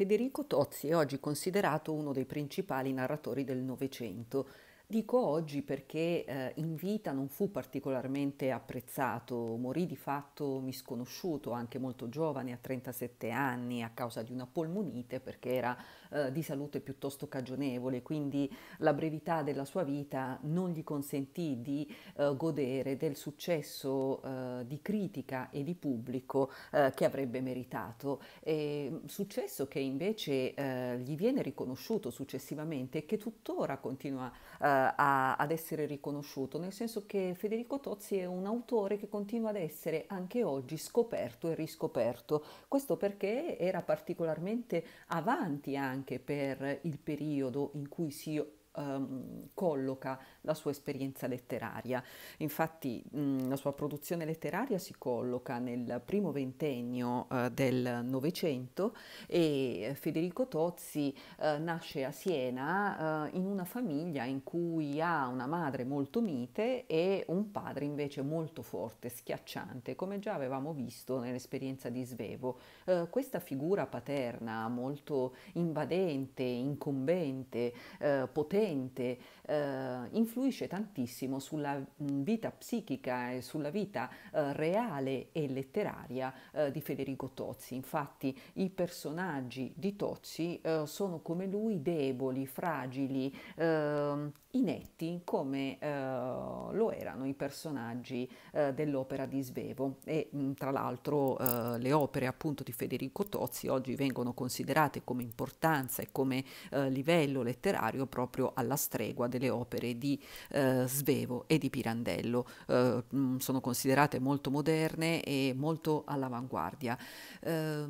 Federico Tozzi è oggi considerato uno dei principali narratori del Novecento Dico oggi perché eh, in vita non fu particolarmente apprezzato, morì di fatto misconosciuto, anche molto giovane, a 37 anni, a causa di una polmonite perché era eh, di salute piuttosto cagionevole, quindi la brevità della sua vita non gli consentì di eh, godere del successo eh, di critica e di pubblico eh, che avrebbe meritato. E, successo che invece eh, gli viene riconosciuto successivamente e che tuttora continua a a, ad essere riconosciuto, nel senso che Federico Tozzi è un autore che continua ad essere anche oggi scoperto e riscoperto, questo perché era particolarmente avanti anche per il periodo in cui si ehm, colloca la sua esperienza letteraria. Infatti mh, la sua produzione letteraria si colloca nel primo ventennio eh, del Novecento e Federico Tozzi eh, nasce a Siena eh, in una famiglia in cui ha una madre molto mite e un padre invece molto forte, schiacciante, come già avevamo visto nell'esperienza di Svevo. Eh, questa figura paterna molto invadente, incombente, eh, potente, presente eh, influisce tantissimo sulla mm, vita psichica e sulla vita eh, reale e letteraria eh, di Federico Tozzi. Infatti i personaggi di Tozzi eh, sono come lui deboli, fragili, ehm, inetti come eh, lo erano i personaggi eh, dell'opera di Svevo e mh, mm, tra l'altro le opere appunto di Federico Tozzi oggi vengono considerate come importanza e come livello letterario proprio alla stregua delle opere di eh, Svevo e di Pirandello. Eh, mm, sono considerate molto moderne e molto all'avanguardia. Eh,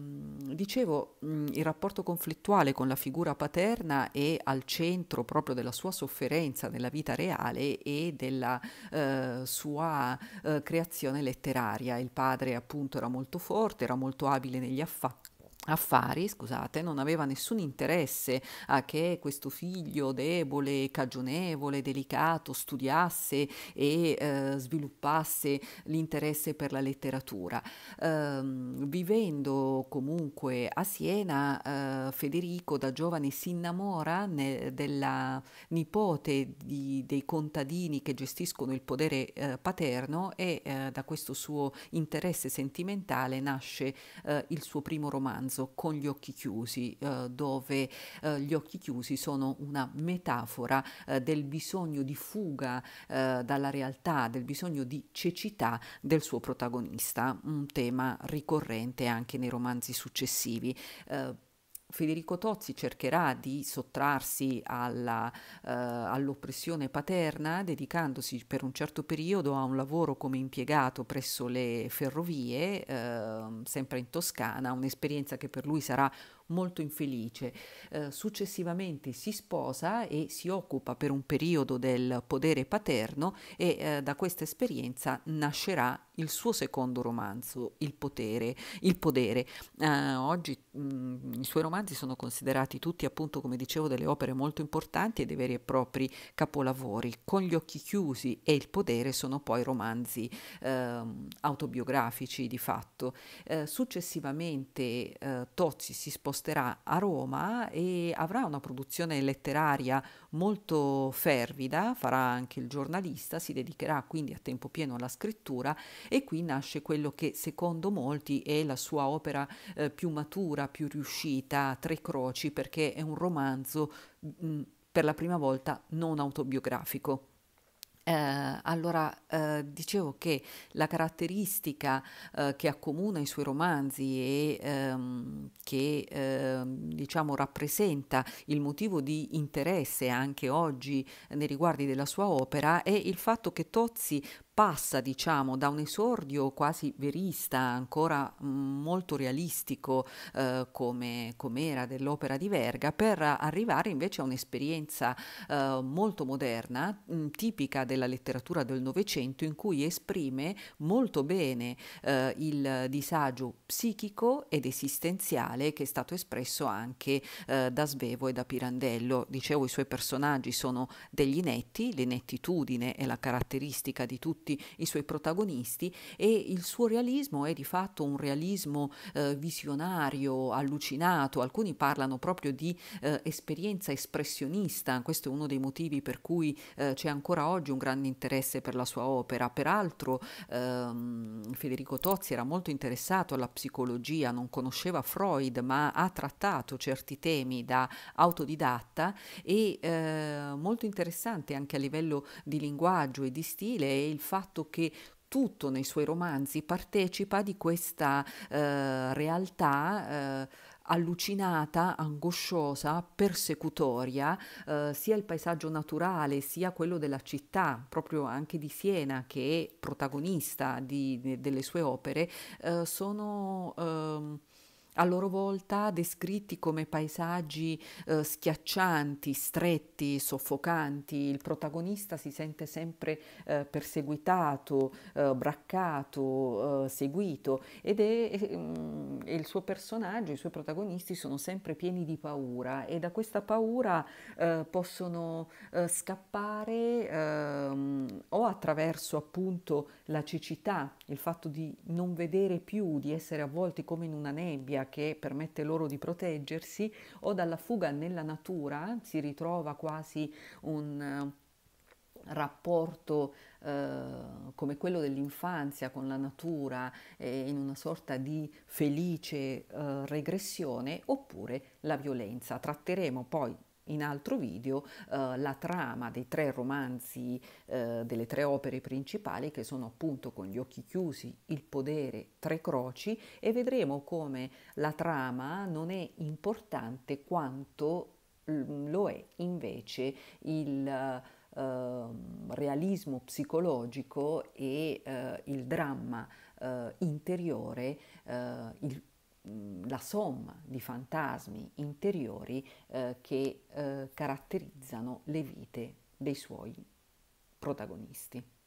dicevo, mm, il rapporto conflittuale con la figura paterna è al centro proprio della sua sofferenza nella vita reale e della eh, sua eh, creazione letteraria. Il padre appunto era molto forte, era molto abile negli affari affari, scusate, non aveva nessun interesse a che questo figlio debole, cagionevole, delicato studiasse e eh, sviluppasse l'interesse per la letteratura. Eh, vivendo comunque a Siena, eh, Federico da giovane si innamora ne, della nipote di, dei contadini che gestiscono il podere eh, paterno e eh, da questo suo interesse sentimentale nasce eh, il suo primo romanzo pranzo con gli occhi chiusi, eh, dove eh, gli occhi chiusi sono una metafora eh, del bisogno di fuga eh, dalla realtà, del bisogno di cecità del suo protagonista, un tema ricorrente anche nei romanzi successivi. Eh, Federico Tozzi cercherà di sottrarsi alla, eh, all'oppressione paterna dedicandosi per un certo periodo a un lavoro come impiegato presso le ferrovie, eh, sempre in Toscana, un'esperienza che per lui sarà molto infelice. Eh, successivamente si sposa e si occupa per un periodo del podere paterno e eh, da questa esperienza nascerà il suo secondo romanzo, Il potere. Il podere. Eh, oggi mh, mm, i suoi romanzi sono considerati tutti, appunto, come dicevo, delle opere molto importanti e dei veri e propri capolavori. Con gli occhi chiusi e il podere sono poi romanzi ehm, autobiografici di fatto. Eh, successivamente eh, Tozzi si sposta sposterà a Roma e avrà una produzione letteraria molto fervida, farà anche il giornalista, si dedicherà quindi a tempo pieno alla scrittura e qui nasce quello che secondo molti è la sua opera eh, più matura, più riuscita, Tre Croci, perché è un romanzo mh, mm, per la prima volta non autobiografico. Eh, allora, eh, dicevo che la caratteristica eh, che accomuna i suoi romanzi e ehm, che ehm, diciamo rappresenta il motivo di interesse anche oggi nei riguardi della sua opera è il fatto che Tozzi passa diciamo da un esordio quasi verista ancora mm, molto realistico eh, come era dell'opera di Verga per arrivare invece a un'esperienza eh, molto moderna mh, mm, tipica della letteratura del Novecento in cui esprime molto bene eh, il disagio psichico ed esistenziale che è stato espresso anche eh, da Svevo e da Pirandello dicevo i suoi personaggi sono degli inetti l'inettitudine è la caratteristica di tutti tutti i suoi protagonisti e il suo realismo è di fatto un realismo eh, visionario, allucinato, alcuni parlano proprio di eh, esperienza espressionista, questo è uno dei motivi per cui eh, c'è ancora oggi un grande interesse per la sua opera, peraltro ehm, Federico Tozzi era molto interessato alla psicologia, non conosceva Freud ma ha trattato certi temi da autodidatta e eh, molto interessante anche a livello di linguaggio e di stile è il fatto che tutto nei suoi romanzi partecipa di questa eh, realtà eh, allucinata, angosciosa, persecutoria, eh, sia il paesaggio naturale sia quello della città, proprio anche di Siena, che è protagonista di, de, delle sue opere, eh, sono... Ehm, a loro volta descritti come paesaggi eh, schiaccianti, stretti, soffocanti, il protagonista si sente sempre eh, perseguitato, eh, braccato, eh, seguito ed è, mm, il suo personaggio, i suoi protagonisti sono sempre pieni di paura e da questa paura eh, possono eh, scappare ehm, o attraverso appunto la cecità, il fatto di non vedere più, di essere avvolti come in una nebbia, storia che permette loro di proteggersi o dalla fuga nella natura, si ritrova quasi un eh, rapporto eh, come quello dell'infanzia con la natura eh, in una sorta di felice eh, regressione oppure la violenza. Tratteremo poi in altro video eh, la trama dei tre romanzi, eh, delle tre opere principali che sono appunto con gli occhi chiusi, il podere, tre croci e vedremo come la trama non è importante quanto mm, lo è invece il eh, realismo psicologico e eh, il dramma eh, interiore, eh, il la somma di fantasmi interiori eh, che eh, caratterizzano le vite dei suoi protagonisti.